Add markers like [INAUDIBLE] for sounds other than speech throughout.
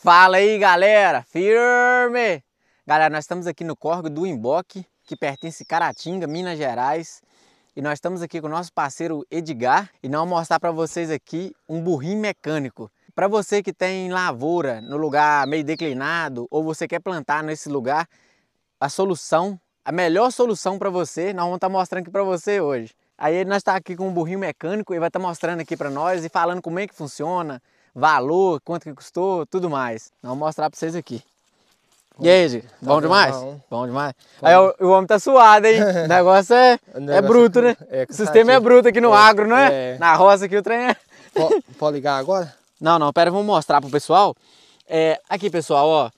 Fala aí galera, firme! Galera, nós estamos aqui no Córrego do Imboque, que pertence a Caratinga, Minas Gerais. E nós estamos aqui com o nosso parceiro Edgar e nós vamos mostrar para vocês aqui um burrinho mecânico. Para você que tem lavoura no lugar meio declinado ou você quer plantar nesse lugar, a solução, a melhor solução para você, nós vamos estar tá mostrando aqui para você hoje. Aí nós está aqui com um burrinho mecânico e vai estar tá mostrando aqui para nós e falando como é que funciona, valor, quanto que custou, tudo mais. Vou mostrar para vocês aqui. E aí, Giga? Tá bom, demais? Tá bom, bom demais. Bom. Tá aí o, o, homem tá suado, hein? [LAUGHS] O negócio é, o é negócio é bruto, é, né? É, o sistema é bruto aqui no é, agro, não é? é? Na roça aqui o trem é. Pode ligar agora? Não, não, pera, vamos mostrar pro pessoal. aqui, pessoal, ó.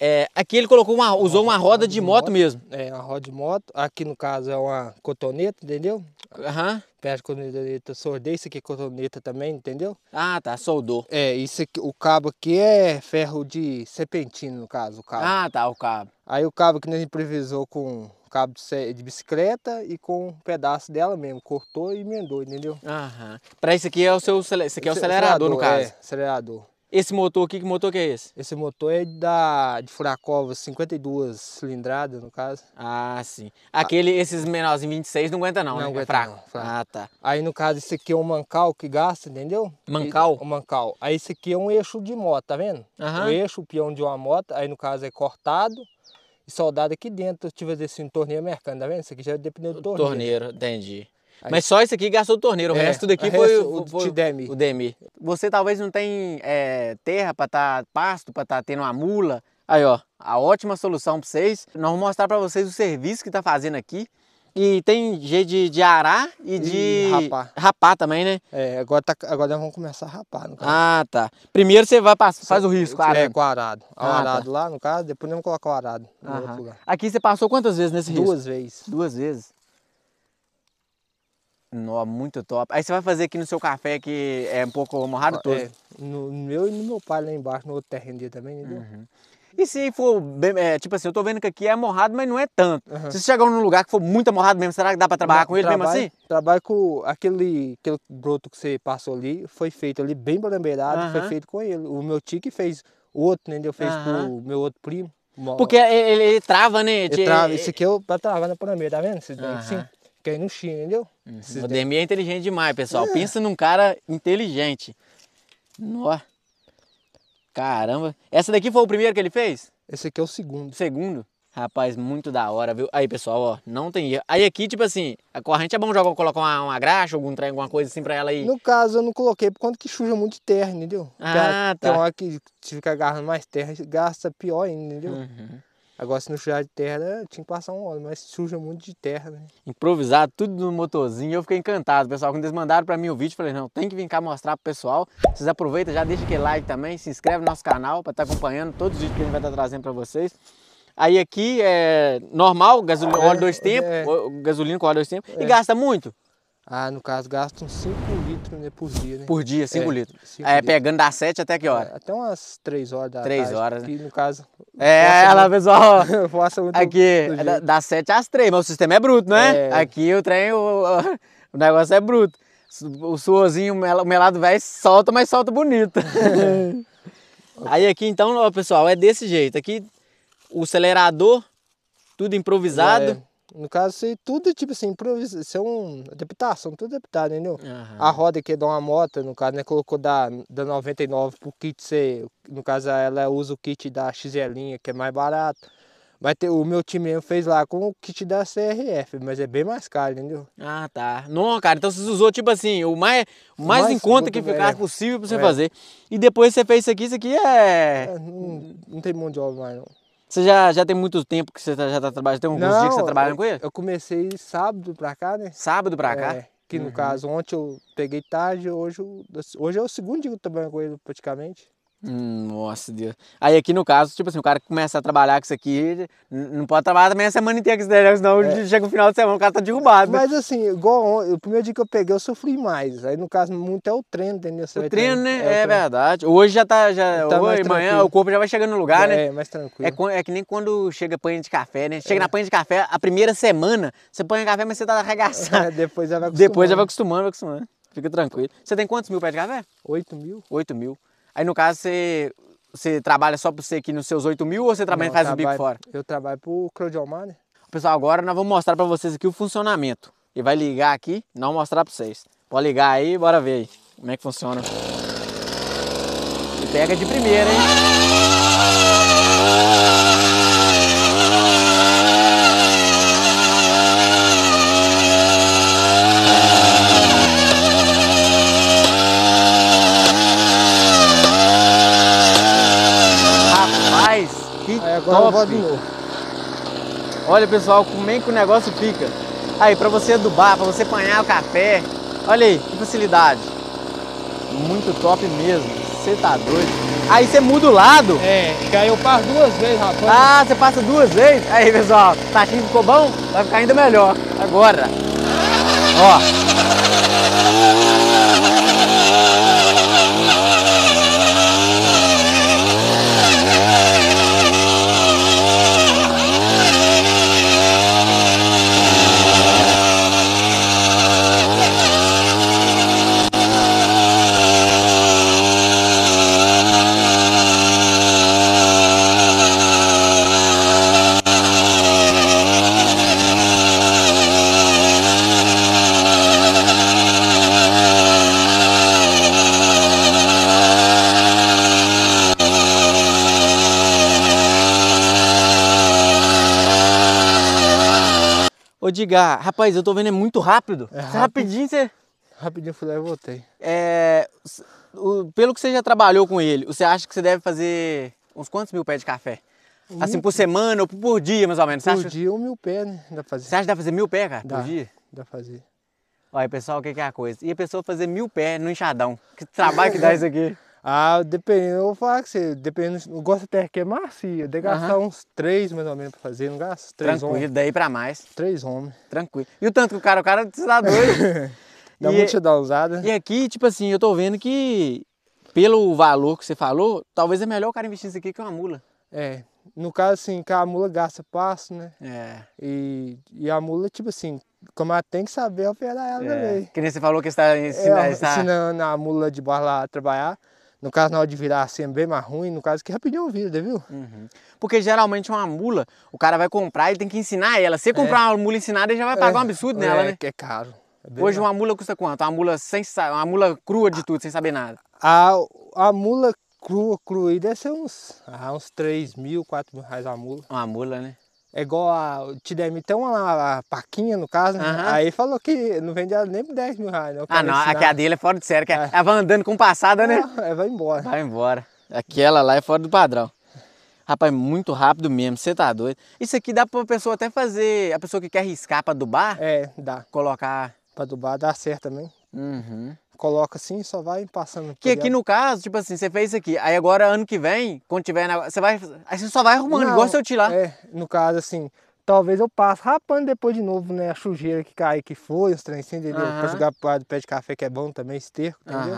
É, aqui ele colocou uma, usou uma roda de moto, mesmo. É, uma roda de moto. Aqui no caso é uma cotoneta, entendeu? Aham. Uhum. de cotoneta, soldei. Isso aqui é cotoneta também, entendeu? Ah, tá, soldou. É, isso aqui, o cabo aqui é ferro de serpentina, no caso, o cabo. Ah, tá, o cabo. Aí o cabo que nós improvisou com cabo de, bicicleta e com um pedaço dela mesmo. Cortou e emendou, entendeu? Aham. Pra isso aqui é o seu isso aqui é o, o acelerador, acelerador, no caso. É, acelerador. Esse motor aqui, que motor que é esse? Esse motor é da, de Furacova, 52 cilindradas, no caso. Ah, sim. Aquele, ah. esses menorzinhos 26 não aguenta não, não né? Aguenta é fraco. Não, é fraco. Ah, tá. Aí, no caso, esse aqui é um mancal que gasta, entendeu? Mancal? E, mancal. Aí, esse aqui é um eixo de moto, tá vendo? Aham. O eixo, o peão de uma moto, aí, no caso, é cortado e soldado aqui dentro, tipo assim, um torneiro americano, tá vendo? Isso aqui já é dependendo do torneiro. Torneiro, entendi. Aí. Mas só isso aqui gastou o é, resto o foi, resto, o, foi, o, DMI. o DMI. Você talvez não tem é, terra para estar tá, pasto, para estar tá tendo uma mula. Aí, ó, a ótima solução para vocês. Nós vamos mostrar para vocês o serviço que está fazendo aqui. E tem jeito de, de arar e de rapar. rapar também, né? É, agora, tá, agora nós vamos começar a rapar, no caso. Ah, tá. Primeiro você vai passar, faz o risco, arado. É, com arado. Ah, o arado tá. lá, no caso, depois nós vamos colocar o arado no Aham. outro lugar. Aqui você passou quantas vezes nesse Duas risco? Duas vezes. Duas vezes muito top. Aí você vai fazer aqui no seu café, que é um pouco morrado todo. É, no meu e no meu pai lá embaixo, no outro terreno dele também, entendeu? Uhum. E se for, bem, é, tipo assim, eu tô vendo que aqui é morrado, mas não é tanto. Uhum. Se você chegar num lugar que for muito morrado mesmo, será que dá pra trabalhar com ele trabalho, mesmo assim? Trabalho com aquele, aquele broto que você passou ali, foi feito ali bem brandeirado, uhum. foi feito com ele. O meu tio que fez o outro, entendeu? Fez uhum. com o meu outro primo. Porque é, ele, ele, trava, né? Ele trava. É, esse é. aqui é o, pra travar na panameira, tá vendo? sim uhum quem não xinga, entendeu? Hum, o Demi é inteligente demais, pessoal. É. Pensa num cara inteligente. Nossa, Caramba. Essa daqui foi o primeiro que ele fez? Esse aqui é o segundo. Segundo? Rapaz, muito da hora, viu? Aí, pessoal, ó, não tem erro. Aí aqui, tipo assim, a corrente é bom jogar, colocar uma, uma graxa, algum trem, alguma coisa assim pra ela aí. No caso, eu não coloquei, por conta que suja muito terra, entendeu? Ah, Porque tá. Tem hora é que se fica agarrando mais terra, gasta pior ainda, entendeu? Uhum. Agora, se não sujar de terra, tinha que passar um óleo, mas suja muito de terra, né? Improvisado, tudo no motorzinho, eu fiquei encantado, pessoal. Quando eles mandaram para mim o vídeo, falei, não, tem que vir cá mostrar pro pessoal. Vocês aproveitam, já deixa aquele like também, se inscreve no nosso canal para estar tá acompanhando todos os vídeos que a gente vai estar tá trazendo para vocês. Aí aqui é normal, gasolina, óleo dois é, tempos, é. gasolina com óleo dois tempos, é. e gasta muito? Ah, no caso, gasta uns 5 litros né, por dia, né? Por dia, 5 é, litros. Cinco é, litros. pegando das 7 até que hora? É, até umas 3 horas da 3 tarde, horas, que, né? no caso... É, ela, pessoal, [LAUGHS] aqui, muito do é das 7 às 3, mas o sistema é bruto, não né? É. Aqui o trem, o, o [LAUGHS] negócio é bruto. O suorzinho, o melado velho solta, mas solta bonito. [LAUGHS] Aí aqui, então, ó, pessoal, é desse jeito. Aqui, o acelerador, tudo improvisado. É. No caso, isso tudo, tipo assim, improvisação, é adaptação, tudo adaptado, entendeu? Uhum. A roda que é da uma moto, no caso, né? Colocou da, da 99 pro kit ser. No caso, ela usa o kit da XL, que é mais barato. Vai ter, o meu time mesmo fez lá com o kit da CRF, mas é bem mais caro, entendeu? Ah, tá. Não, cara, então você usou, tipo assim, o mais, o mais, em conta que ficar é. possível pra você é. fazer. E depois você fez isso aqui, isso aqui é. é não, não tem mão de obra mais, não. Você já, já tem muito tempo que você tá, já está trabalhando? Tem alguns Não, dias que você tá trabalhando eu, com ele? Eu comecei sábado para cá, né? Sábado para cá? É, que no uhum. caso, ontem eu peguei tarde, hoje, hoje é o segundo dia que eu trabalho com ele praticamente. Hum, nossa Deus. Aí aqui no caso, tipo assim, o cara que começa a trabalhar com isso aqui, não pode trabalhar também a semana inteira com isso daí, né? senão é. chega o final de semana, o cara tá derrubado. Né? Mas assim, igual o primeiro dia que eu peguei, eu sofri mais. Aí no caso, muito é o treino, entendeu? Você o treino, né? É, é verdade. Hoje já tá, já, tá hoje, amanhã o corpo já vai chegando no lugar, é, né? É, mais tranquilo. É, é, que nem quando chega panha de café, né? Chega é. na panha de café, a primeira semana, você põe café, mas você tá arregaçado. [LAUGHS] depois já vai acostumando. Depois já vai acostumando, vai acostumando. Fica tranquilo. Você tem quantos mil pés de café? Oito mil. Oito mil. Aí no caso você, você trabalha só para você aqui nos seus 8 mil ou você trabalha Não, faz trabalho, o bico fora? Eu trabalho para o Crowdial Money. Pessoal, agora nós vamos mostrar para vocês aqui o funcionamento. E vai ligar aqui, não mostrar para vocês. Pode ligar aí, bora ver aí como é que funciona. E pega de primeira, hein? de novo. Olha pessoal, como é que o negócio fica. Aí, para você adubar, para você apanhar o café. Olha aí, que facilidade. Muito top mesmo. Você tá doido. Aí você muda o lado. É, que aí eu passo duas vezes, rapaz. Ah, você passa duas vezes? Aí, pessoal, tá aqui, ficou bom? Vai ficar ainda melhor. Agora. Ó. diga, ah, rapaz, eu tô vendo é muito rápido. É rápido. É? Rapidinho você. Rapidinho fui lá e voltei. É, o, pelo que você já trabalhou com ele, você acha que você deve fazer uns quantos mil pés de café? Um assim, por semana ou por dia, mais ou menos? Por acha... dia, um mil pés, né? Dá pra fazer. Você acha que dá pra fazer mil pés, cara? Dá, por dia? Dá pra fazer. Olha, pessoal, o que, que é a coisa? E a pessoa fazer mil pés no enxadão. Que trabalho que dá isso aqui. [LAUGHS] Ah, dependendo, eu vou falar que você, dependendo, eu gosto de terra que é macia, de gastar uhum. uns três mais ou menos pra fazer, não gasta? Três Tranquilo, homens. daí pra mais. Três homens. Tranquilo. E o tanto que o cara, o cara te dá dois. dá e, muito te dar usada. E aqui, tipo assim, eu tô vendo que, pelo valor que você falou, talvez é melhor o cara investir isso aqui que uma mula. É, no caso assim, que a mula gasta passo, né? É. E, e a mula, tipo assim, como ela tem que saber operar ela é. também. Que nem você falou que está é, ensinando, é, ensinando a mula de barra lá a trabalhar. No caso, na hora de virar assim é bem mais ruim, no caso que rapidinho vira, viu? Uhum. Porque geralmente uma mula, o cara vai comprar e tem que ensinar ela. Se você é. comprar uma mula ensinada, ele já vai pagar é. um absurdo nela, é, né? É caro. É Hoje uma mula custa quanto? Uma mula sem uma mula crua de tudo, sem saber nada. A, a mula crua, crua aí deve ser uns, ah, uns 3 mil, 4 mil reais a mula. Uma mula, né? É igual a. Te então uma a Paquinha, no caso. Uhum. Aí falou que não vende nem por 10 mil reais. Né, ah, não. Ensinar. Aqui a dele é fora de sério. Que é. Ela vai andando com passada, né? É vai embora. Vai embora. Aquela lá é fora do padrão. Rapaz, muito rápido mesmo, você tá doido. Isso aqui dá pra pessoa até fazer, a pessoa que quer riscar pra dubar? É, dá. Colocar... Pra dubar dá certo também. Uhum coloca assim e só vai passando. Que aqui no caso, tipo assim, você fez isso aqui, aí agora ano que vem, quando tiver, na... você vai, aí você só vai arrumando, Não, igual se eu tirar. É, no caso assim, talvez eu passe rapando depois de novo, né, a sujeira que cai, que foi, os trens, entendeu? Uhum. Pra jogar pro lado do pé de café, que é bom também, esterco, entendeu?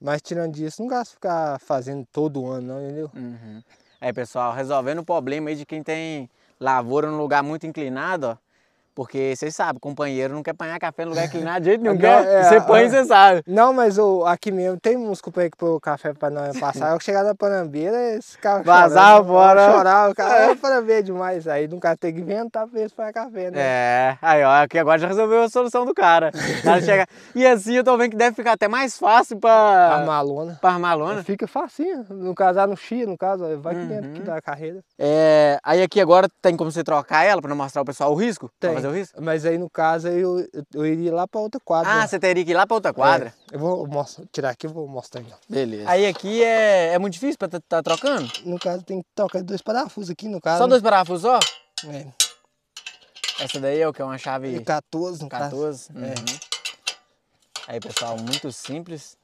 Mas tirando disso, não gasta ficar fazendo todo ano, não, entendeu? Uhum. É, pessoal, resolvendo o problema aí de quem tem lavoura num lugar muito inclinado, ó. Porque vocês sabem, companheiro não quer apanhar café no lugar que nada de jeito [LAUGHS] nenhum. quer. É, você põe, você sabe. Não, mas o, aqui mesmo tem uns companheiros que põem o café pra não passar. Eu chegava na panambeira, esse cara. Vazava né? fora. Chorar, o cara [LAUGHS] é. é panambeira demais. Aí nunca tem que inventar pra eles apanhar café, né? É, aí ó, aqui agora já resolveu a solução do cara. cara [LAUGHS] chega. E assim eu tô vendo que deve ficar até mais fácil pra. Armalona a Pra armar é, Fica facinho. No casar no Chia, no caso, vai aqui dentro uhum. da carreira. É, aí aqui agora tem como você trocar ela pra não mostrar o pessoal o risco? Tem fazer o risco? Mas aí, no caso, eu, eu iria lá para outra quadra. Ah, você teria que ir lá para outra quadra? É. Eu vou mostrar, tirar aqui e vou mostrar então. Beleza. Aí aqui é, é muito difícil para estar tá, tá trocando? No caso, tem que trocar dois parafusos aqui, no caso. Só dois parafusos ó. É. Essa daí é o que? É uma chave... 14, é no 14. Caso. É. Uhum. É. Aí, pessoal, muito simples.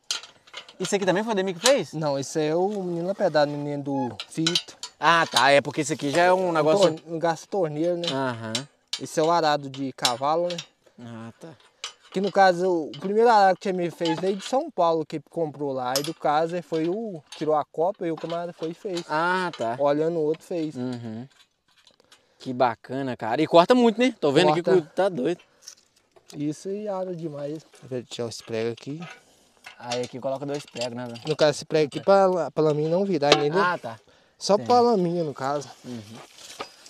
Isso aqui também foi o Ademir que fez? Não, isso é o menino pedrado, menino do Fito. Ah, tá. É porque isso aqui já é um negócio... Um gasto torneiro, né? Aham. Uhum. Esse é o arado de cavalo, né? Ah, tá. Que no caso, o primeiro arado que o me fez veio de São Paulo, que comprou lá. E do caso, foi o. Tirou a copa e o camarada foi e fez. Ah, tá. Olhando o outro, fez. Uhum. Que bacana, cara. E corta muito, né? Tô vendo corta. aqui que tá doido. Isso e ara demais. eu tirar os pregos aqui. Aí aqui coloca dois pregos, né? No caso, esse prego aqui pra, pra laminha não virar, ainda. Ah, tá. Só Sim. pra laminha, no caso. Uhum.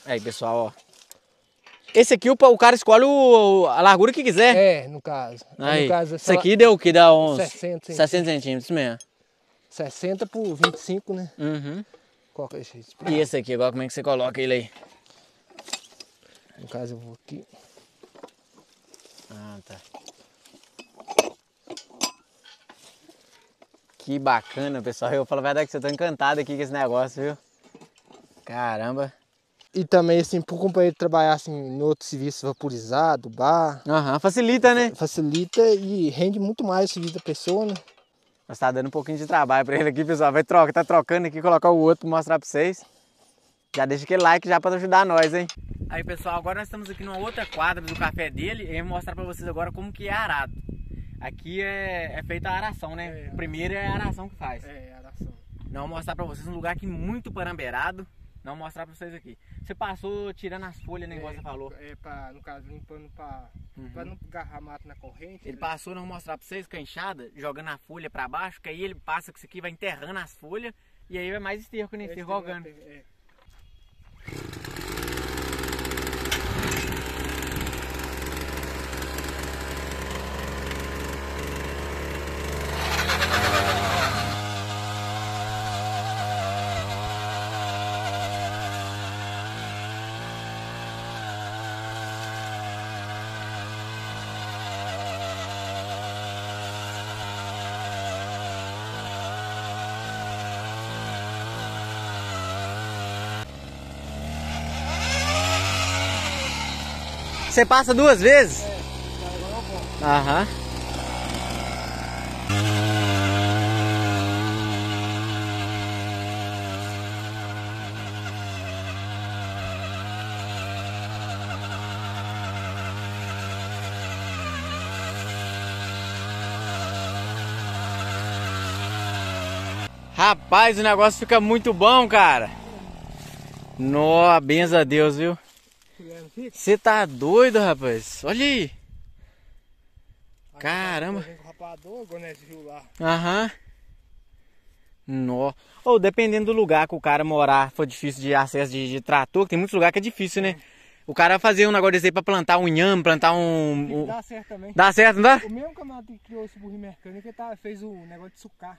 Aí, pessoal, ó. Esse aqui o, cara escolhe o, a largura que quiser? É, no caso. É, aí, no caso esse aqui deu o que? Dá uns 60 centímetros. 60 centímetros mesmo. 60 por 25, né? Uhum. Coloca é esse E esse aqui, agora como é que você coloca ele aí? No caso eu vou aqui. Ah, tá. Que bacana, pessoal. Eu falo a verdade que você tá encantado aqui com esse negócio, viu? Caramba. E também, assim, pro companheiro trabalhar, assim, em outro serviço vaporizado, bar. Aham, facilita, né? Facilita e rende muito mais o serviço da pessoa, né? Mas tá dando um pouquinho de trabalho pra ele aqui, pessoal. Vai trocar, tá trocando aqui, colocar o outro pra mostrar pra vocês. Já deixa aquele like já pra ajudar nós, hein? Aí, pessoal, agora nós estamos aqui numa outra quadra do café dele. E eu vou mostrar pra vocês agora como que é arado. Aqui é, é feita a aração, né? É, Primeiro é a aração que faz. É, é a aração. Não, vamos mostrar pra vocês um lugar aqui muito parambeirado. Não vou mostrar pra vocês aqui. Você passou tirando as folhas, negócio né, é, você falou. É, pra, no caso, limpando pra, uhum. pra não agarrar mato na corrente. Ele né? passou, não vou mostrar pra vocês, com a enxada, jogando a folha pra baixo, que aí ele passa com isso aqui, vai enterrando as folhas, e aí vai mais esterco, né? Esterco orgânico. É. você passa duas vezes? É, Aham. Rapaz, o negócio fica muito bom, cara. Nó, benza a Deus, viu? Você tá doido, rapaz? Olha aí. Caramba. Aham. Nó. Ou dependendo do lugar que o cara morar, for difícil de acesso de, de trator, tem muitos lugares que é difícil, né? O cara fazer um negócio desse aí pra plantar um inhame, plantar um. um... Dá certo também. Dá certo, não dá? O mesmo camarada que criou esse burrinho mecânico, ele tá, fez o um negócio de sucar.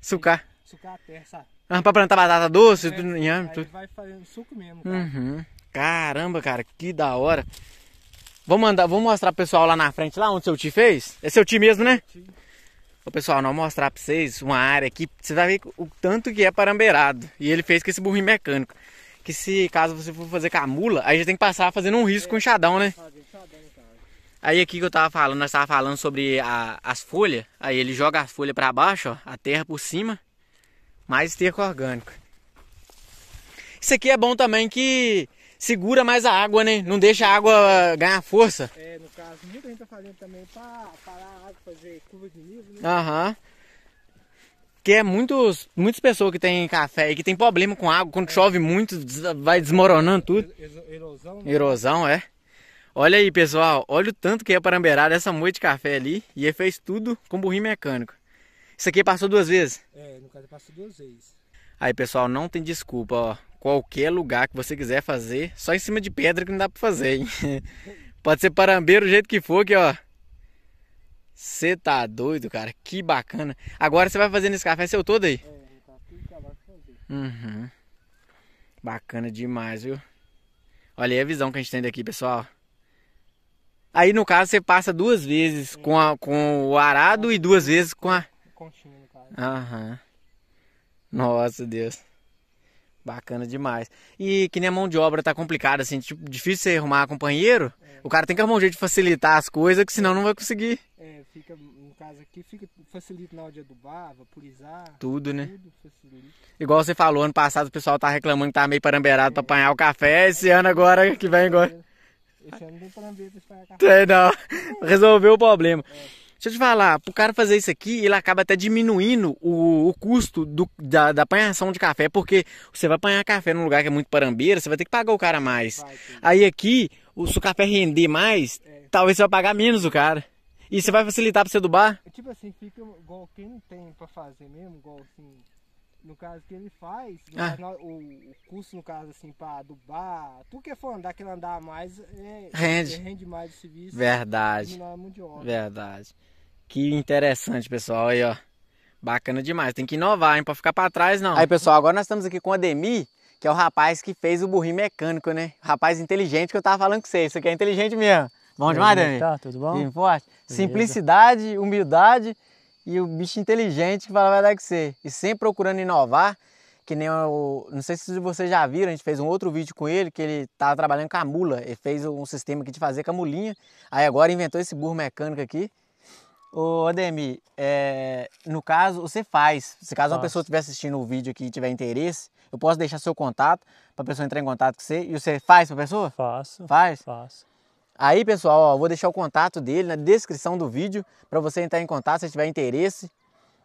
Sucar? sucar a terra, sabe? Ah, pra plantar batata doce, é, inhame, tudo. Aí vai fazendo suco mesmo. Cara. Uhum. Caramba, cara, que da hora. Vou mandar, vou mostrar pro pessoal lá na frente, lá onde seu tio fez. É seu tio mesmo, né? Ô, pessoal, nós vou mostrar pra vocês uma área aqui, você vai ver o tanto que é parambeirado. E ele fez com esse burrinho mecânico. Que se caso você for fazer com a mula, aí já tem que passar fazendo um risco com o enxadão, né? Aí aqui que eu tava falando, nós tava falando sobre a, as folhas. Aí ele joga as folhas para baixo, ó, a terra por cima, mais esterco orgânico. Isso aqui é bom também que segura mais a água, né? Não deixa a água ganhar força. É, no caso, muita gente tá fazendo também pra parar a água, fazer curva de nível, né? Aham. Porque é muitos, muitas pessoas que tem café e que tem problema com água. Quando é. chove muito, vai desmoronando tudo. Erosão. Né? Erosão, é. Olha aí, pessoal. Olha o tanto que é parambeirada essa moita de café ali. E ele fez tudo com burrinho mecânico. Isso aqui passou duas vezes? É, no caso passou duas vezes. Aí, pessoal, não tem desculpa, ó qualquer lugar que você quiser fazer, só em cima de pedra que não dá para fazer, hein? [LAUGHS] Pode ser parambeiro, o jeito que for, que ó. Você tá doido, cara? Que bacana. Agora você vai fazer nesse café seu todo aí? É, tá uhum. Bacana demais, viu? Olha aí a visão que a gente tem daqui, pessoal. Aí no caso você passa duas vezes com, a, com o arado e duas vezes com a. Continha, no caso. Aham. Nossa, Deus. Bacana demais. E que nem a mão de obra tá complicada, assim, tipo, difícil você arrumar companheiro, é. o cara tem que arrumar um jeito de facilitar as coisas, que senão não vai conseguir. É, fica, no caso aqui, fica, facilita na hora de adubar, vaporizar. Tudo, né? Tudo Igual você falou, ano passado o pessoal tá reclamando que tá meio parambeirado é. pra apanhar o café, esse é. ano agora que vem agora. Esse ano não tem parambeira pra apanhar café. não, [LAUGHS] resolveu o problema. É. Deixa eu te falar, pro cara fazer isso aqui, ele acaba até diminuindo o, o custo do, da, da apanhação de café, porque você vai apanhar café num lugar que é muito parambeira, você vai ter que pagar o cara mais. Vai, Aí aqui, o, se o café render mais, é. talvez você vai pagar menos o cara. E você vai facilitar pra você do bar? É, tipo assim, fica igual quem tem pra fazer mesmo, igual assim, no caso que ele faz, ah. caso, o, curso, no caso, assim, para adubar, tu que é for andar, aquele andar mais, é, é rende. É, rende mais é de serviço. Verdade. Verdade. Que interessante, pessoal. Aí, ó. Bacana demais. Tem que inovar, hein? Pra ficar pra trás, não. Aí, pessoal, agora nós estamos aqui com o Ademir, que é o rapaz que fez o burrinho mecânico, né? rapaz inteligente que eu tava falando com você. Isso aqui é inteligente mesmo. Bom demais, Ademir? Tá, tudo bom? Sim, forte. Simplicidade, humildade e o bicho inteligente que fala vai dar que ser. E sempre procurando inovar, que nem o. Não sei se vocês já viram, a gente fez um outro vídeo com ele, que ele estava trabalhando com a mula. Ele fez um sistema aqui de fazer com a mulinha. Aí agora inventou esse burro mecânico aqui. Ô, Ademir, é, no caso, você faz. Se caso uma pessoa estiver assistindo o vídeo aqui e tiver interesse, eu posso deixar seu contato para a pessoa entrar em contato com você. E você faz para a pessoa? Faço. Faz? Faço. Aí, pessoal, ó, vou deixar o contato dele na descrição do vídeo para você entrar em contato se tiver interesse.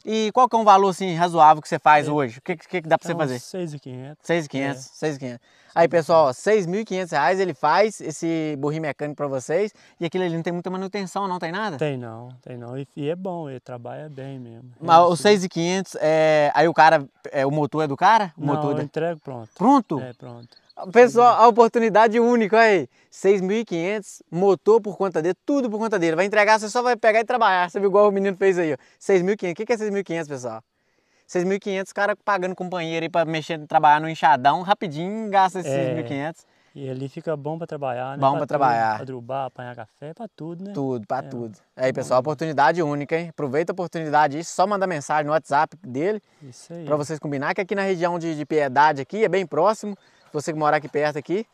E qual que é um valor assim, razoável que você faz é. hoje? O que, que, que dá para você é fazer? 6.500. 6.500, é. Aí, pessoal, 6.500 reais ele faz esse burrinho mecânico para vocês. E aquilo ali não tem muita manutenção, não tem nada? Tem não, tem não. E, e é bom, ele trabalha bem mesmo. É Mas o 6.500, é, aí o cara, é, o motor é do cara? O não, motor eu da... entrego pronto. Pronto? É, pronto. Pessoal, a oportunidade única aí. 6.500, motor por conta dele, tudo por conta dele. Vai entregar, você só vai pegar e trabalhar. Você viu igual o menino fez aí, ó. 6.500. O que é 6.500, pessoal? 6.500, o cara pagando companheiro aí pra mexer, trabalhar no enxadão, rapidinho gasta esses é, 6.500. E ali fica bom pra trabalhar, né? Bom pra, pra trabalhar. pra drubar, apanhar café, pra tudo, né? Tudo, pra é, tudo. Aí, pessoal, oportunidade única, hein? Aproveita a oportunidade aí, só manda mensagem no WhatsApp dele. Isso aí. Pra vocês combinar, que aqui na região de, de Piedade aqui, é bem próximo você que morar aqui perto aqui.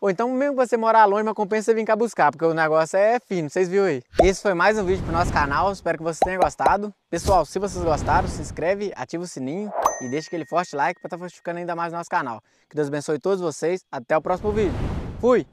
Ou então, mesmo você morar longe, mas compensa você vir cá buscar, porque o negócio é fino, vocês viram aí. Esse foi mais um vídeo pro nosso canal, espero que vocês tenham gostado. Pessoal, se vocês gostaram, se inscreve, ativa o sininho e deixa aquele forte like para estar tá fortificando ainda mais o nosso canal. Que Deus abençoe todos vocês, até o próximo vídeo. Fui!